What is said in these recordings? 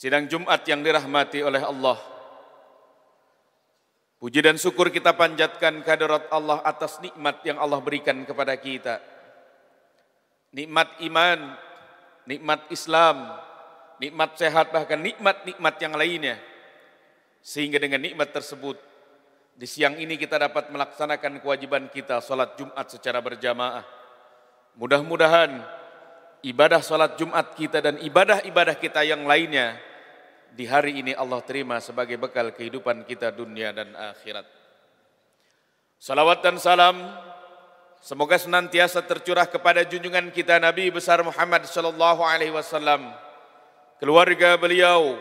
Sidang Jumat yang dirahmati oleh Allah. Puji dan syukur kita panjatkan kehadirat Allah atas nikmat yang Allah berikan kepada kita. Nikmat iman, nikmat Islam, nikmat sehat bahkan nikmat-nikmat yang lainnya. Sehingga dengan nikmat tersebut di siang ini kita dapat melaksanakan kewajiban kita salat Jumat secara berjamaah. Mudah-mudahan ibadah salat Jumat kita dan ibadah-ibadah kita yang lainnya di hari ini Allah terima sebagai bekal kehidupan kita dunia dan akhirat. Salawat dan salam semoga senantiasa tercurah kepada junjungan kita Nabi besar Muhammad sallallahu alaihi wasallam, keluarga beliau,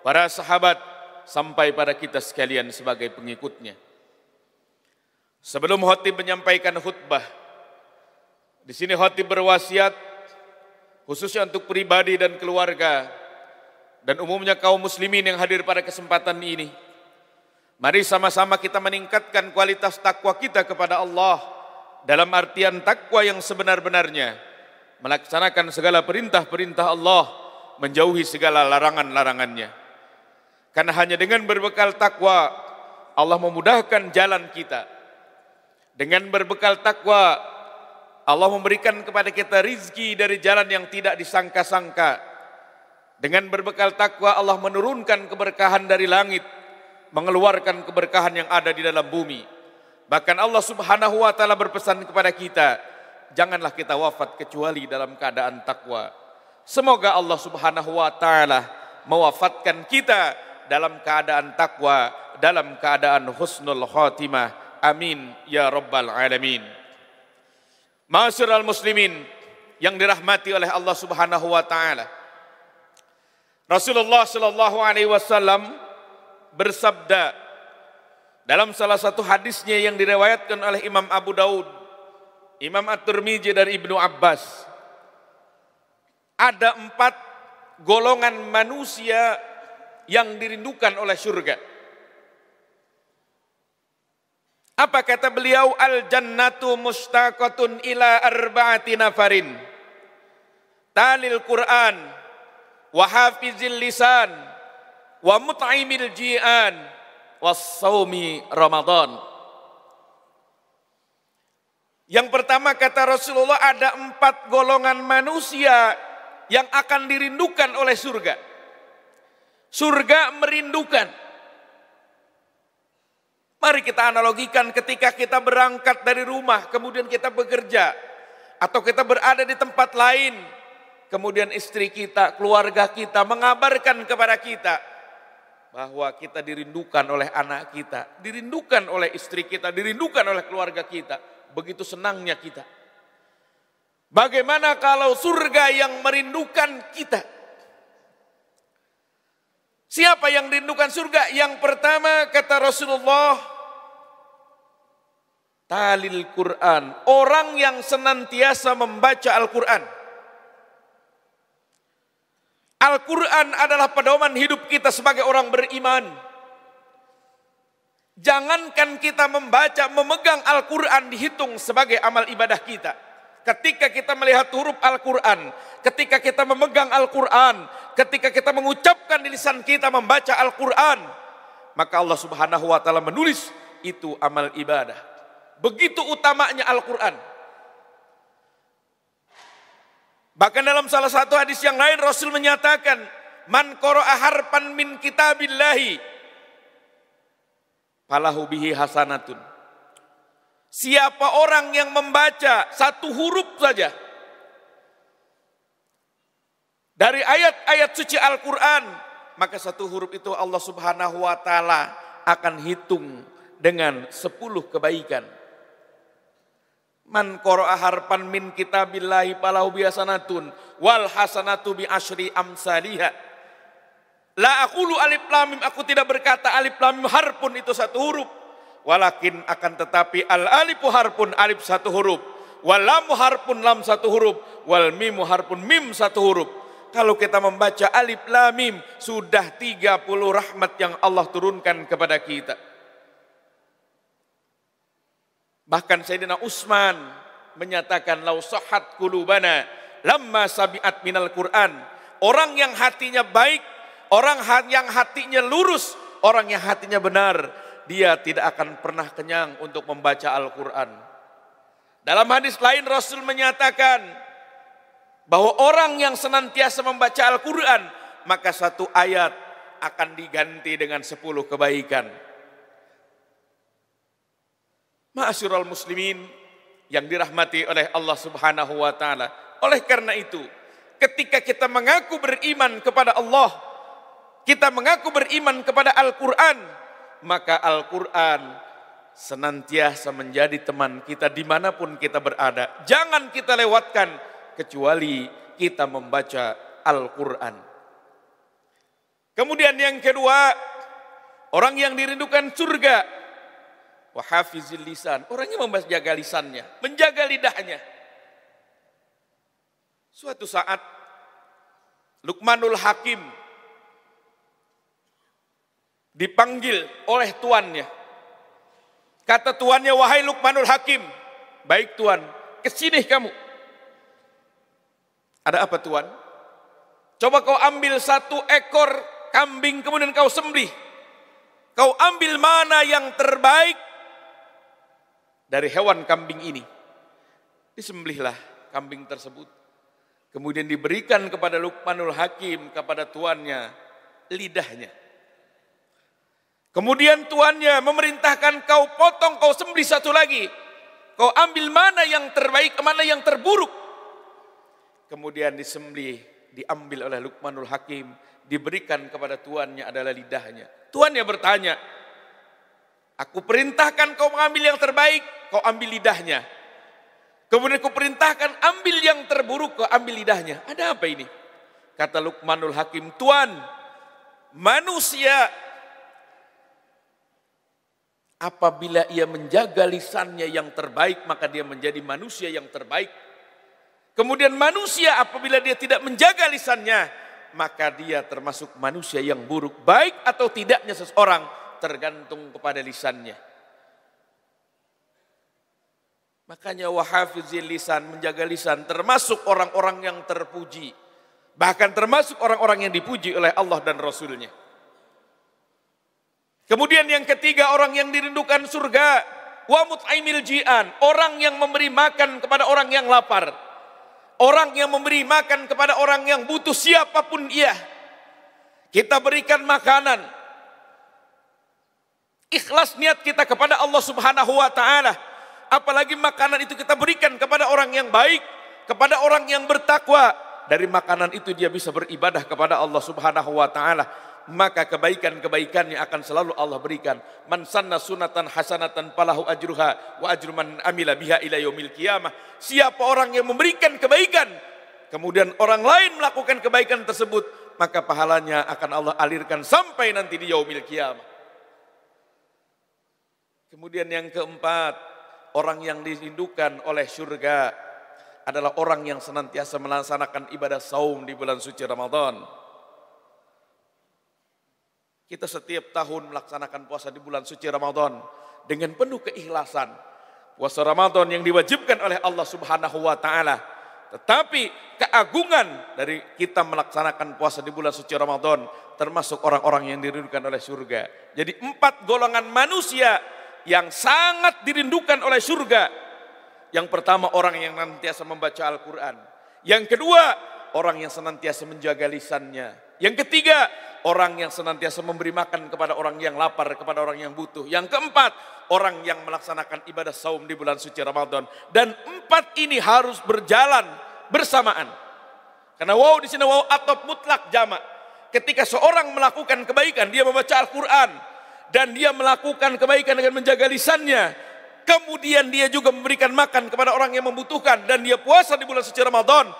para sahabat, sampai pada kita sekalian sebagai pengikutnya. Sebelum khotib menyampaikan khutbah, di sini khotib berwasiat khususnya untuk pribadi dan keluarga dan umumnya kaum muslimin yang hadir pada kesempatan ini. Mari sama-sama kita meningkatkan kualitas takwa kita kepada Allah dalam artian takwa yang sebenar-benarnya, melaksanakan segala perintah-perintah Allah, menjauhi segala larangan-larangannya. Karena hanya dengan berbekal takwa Allah memudahkan jalan kita. Dengan berbekal takwa Allah memberikan kepada kita rizki dari jalan yang tidak disangka-sangka. Dengan berbekal takwa Allah menurunkan keberkahan dari langit, mengeluarkan keberkahan yang ada di dalam bumi. Bahkan Allah Subhanahu wa taala berpesan kepada kita, janganlah kita wafat kecuali dalam keadaan takwa. Semoga Allah Subhanahu wa taala mewafatkan kita dalam keadaan takwa, dalam keadaan husnul khatimah. Amin ya rabbal alamin. masyiral muslimin yang dirahmati oleh Allah Subhanahu wa taala. Rasulullah sallallahu alaihi wasallam bersabda dalam salah satu hadisnya yang diriwayatkan oleh Imam Abu Daud, Imam At-Tirmizi dari Ibnu Abbas. Ada empat golongan manusia yang dirindukan oleh surga. Apa kata beliau? Al jannatu mustaqatun ila arba'ati nafarin. Talil Quran wa hafizil lisan wa mut'imil ji'an wassaumi Ramadan. Yang pertama kata Rasulullah ada empat golongan manusia yang akan dirindukan oleh surga. Surga merindukan. Mari kita analogikan ketika kita berangkat dari rumah, kemudian kita bekerja, atau kita berada di tempat lain, kemudian istri kita, keluarga kita mengabarkan kepada kita bahwa kita dirindukan oleh anak kita, dirindukan oleh istri kita, dirindukan oleh keluarga kita. Begitu senangnya kita. Bagaimana kalau surga yang merindukan kita? Siapa yang rindukan surga? Yang pertama kata Rasulullah, talil Quran. Orang yang senantiasa membaca Al-Quran. Al-Quran adalah pedoman hidup kita sebagai orang beriman. Jangankan kita membaca, memegang Al-Quran dihitung sebagai amal ibadah kita. Ketika kita melihat huruf Al-Quran, ketika kita memegang Al-Quran, ketika kita mengucapkan di lisan kita membaca Al-Quran, maka Allah Subhanahu wa Ta'ala menulis itu amal ibadah. Begitu utamanya Al-Quran. Bahkan dalam salah satu hadis yang lain Rasul menyatakan, Man qara'a harfan min kitabillahi falahu bihi hasanatun. Siapa orang yang membaca satu huruf saja dari ayat-ayat suci Al-Quran, maka satu huruf itu Allah subhanahu wa ta'ala akan hitung dengan sepuluh kebaikan. Man koro harpan min kitabillahi palau biasanatun wal hasanatu bi am amsaliha. La aqulu alif lam aku tidak berkata alif lamim harpun itu satu huruf. Walakin akan tetapi al alifu harpun alif satu huruf. walamu harpun lam satu huruf. Wal mimu harpun mim satu huruf kalau kita membaca alif lamim sudah 30 rahmat yang Allah turunkan kepada kita. Bahkan Sayyidina Utsman menyatakan lau sahat kulubana lamma sabiat minal Quran. Orang yang hatinya baik, orang yang hatinya lurus, orang yang hatinya benar, dia tidak akan pernah kenyang untuk membaca Al-Quran. Dalam hadis lain Rasul menyatakan, bahwa orang yang senantiasa membaca Al-Quran, maka satu ayat akan diganti dengan sepuluh kebaikan. Ma'asyiral muslimin yang dirahmati oleh Allah Subhanahu wa taala. Oleh karena itu, ketika kita mengaku beriman kepada Allah, kita mengaku beriman kepada Al-Qur'an, maka Al-Qur'an senantiasa menjadi teman kita dimanapun kita berada. Jangan kita lewatkan kecuali kita membaca Al-Quran. Kemudian yang kedua, orang yang dirindukan surga, wahafizil lisan, orangnya menjaga lisannya, menjaga lidahnya. Suatu saat, Lukmanul Hakim dipanggil oleh tuannya. Kata tuannya, wahai Lukmanul Hakim, baik tuan, kesini kamu. Ada apa tuan? Coba kau ambil satu ekor kambing kemudian kau sembelih. Kau ambil mana yang terbaik dari hewan kambing ini. Disembelihlah kambing tersebut. Kemudian diberikan kepada Lukmanul Hakim, kepada tuannya, lidahnya. Kemudian tuannya memerintahkan kau potong, kau sembelih satu lagi. Kau ambil mana yang terbaik, mana yang terburuk kemudian disembelih, diambil oleh Lukmanul Hakim, diberikan kepada tuannya adalah lidahnya. Tuannya bertanya, aku perintahkan kau mengambil yang terbaik, kau ambil lidahnya. Kemudian aku perintahkan ambil yang terburuk, kau ambil lidahnya. Ada apa ini? Kata Lukmanul Hakim, Tuan, manusia apabila ia menjaga lisannya yang terbaik, maka dia menjadi manusia yang terbaik. Kemudian manusia apabila dia tidak menjaga lisannya, maka dia termasuk manusia yang buruk. Baik atau tidaknya seseorang tergantung kepada lisannya. Makanya wahafizil lisan, menjaga lisan termasuk orang-orang yang terpuji. Bahkan termasuk orang-orang yang dipuji oleh Allah dan Rasulnya. Kemudian yang ketiga orang yang dirindukan surga. Wa mut'aimil ji'an, orang yang memberi makan kepada orang yang lapar. Orang yang memberi makan kepada orang yang butuh siapapun ia. Kita berikan makanan. Ikhlas niat kita kepada Allah Subhanahu wa taala. Apalagi makanan itu kita berikan kepada orang yang baik, kepada orang yang bertakwa. Dari makanan itu dia bisa beribadah kepada Allah Subhanahu wa taala maka kebaikan-kebaikannya akan selalu Allah berikan. Man sanna sunatan hasanatan palahu ajruha wa ajru man amila biha ila yaumil qiyamah. Siapa orang yang memberikan kebaikan, kemudian orang lain melakukan kebaikan tersebut, maka pahalanya akan Allah alirkan sampai nanti di yaumil qiyamah. Kemudian yang keempat, orang yang dirindukan oleh surga adalah orang yang senantiasa melaksanakan ibadah saum di bulan suci Ramadan kita setiap tahun melaksanakan puasa di bulan suci Ramadan dengan penuh keikhlasan. Puasa Ramadan yang diwajibkan oleh Allah Subhanahu wa taala. Tetapi keagungan dari kita melaksanakan puasa di bulan suci Ramadan termasuk orang-orang yang dirindukan oleh surga. Jadi empat golongan manusia yang sangat dirindukan oleh surga. Yang pertama orang yang senantiasa membaca Al-Quran. Yang kedua orang yang senantiasa menjaga lisannya. Yang ketiga, orang yang senantiasa memberi makan kepada orang yang lapar, kepada orang yang butuh. Yang keempat, orang yang melaksanakan ibadah saum di bulan suci Ramadan. Dan empat ini harus berjalan bersamaan. Karena wow di sini wow atau mutlak jamak. Ketika seorang melakukan kebaikan, dia membaca Al-Quran. Dan dia melakukan kebaikan dengan menjaga lisannya. Kemudian dia juga memberikan makan kepada orang yang membutuhkan. Dan dia puasa di bulan suci Ramadan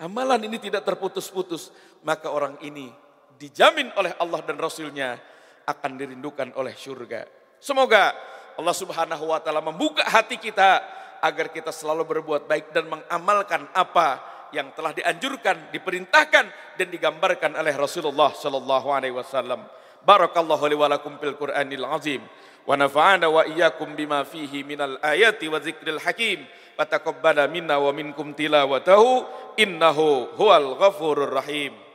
amalan ini tidak terputus-putus, maka orang ini dijamin oleh Allah dan Rasulnya akan dirindukan oleh syurga. Semoga Allah Subhanahu wa taala membuka hati kita agar kita selalu berbuat baik dan mengamalkan apa yang telah dianjurkan, diperintahkan dan digambarkan oleh Rasulullah sallallahu alaihi wasallam. Barakallahu li wa lakum fil Qur'anil azim wa nafa'ana wa iyyakum bima fihi minal ayati wa dzikril hakim wa taqabbala minna wa minkum tilawatahu innahu huwal ghafurur rahim